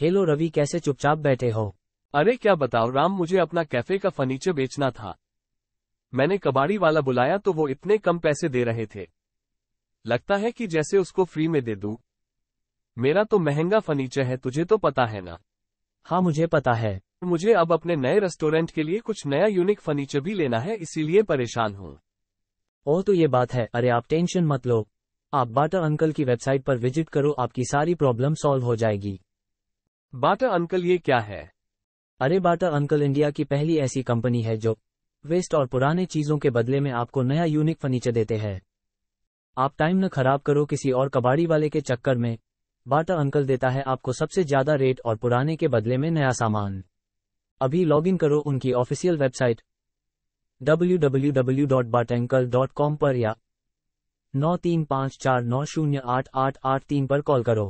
Hello Ravi कैसे चुपचाप बैठे हो अरे क्या बताओ राम मुझे अपना कैफे का फर्नीचर बेचना था मैंने कबाड़ी वाला बुलाया तो वो इतने कम पैसे दे रहे थे लगता है कि जैसे उसको फ्री में दे दूं। मेरा तो महंगा फर्नीचर है तुझे तो पता है ना हाँ मुझे पता है मुझे अब अपने नए रेस्टोरेंट के लिए कुछ नया यूनिक फर्नीचर भी लेना है इसीलिए परेशान हूँ ओ तो ये बात है अरे आप टेंशन मत लो आप बाटा अंकल की वेबसाइट पर विजिट करो आपकी सारी प्रॉब्लम सॉल्व हो जाएगी बाटा अंकल ये क्या है अरे बाटा अंकल इंडिया की पहली ऐसी कंपनी है जो वेस्ट और पुराने चीजों के बदले में आपको नया यूनिक फर्नीचर देते हैं आप टाइम न खराब करो किसी और कबाड़ी वाले के चक्कर में बाटा अंकल देता है आपको सबसे ज्यादा रेट और पुराने के बदले में नया सामान अभी लॉग इन करो उनकी ऑफिशियल वेबसाइट www.batankal.com पर या नौ तीन पाँच चार नौ शून्य आठ आठ आठ तीन पर कॉल करो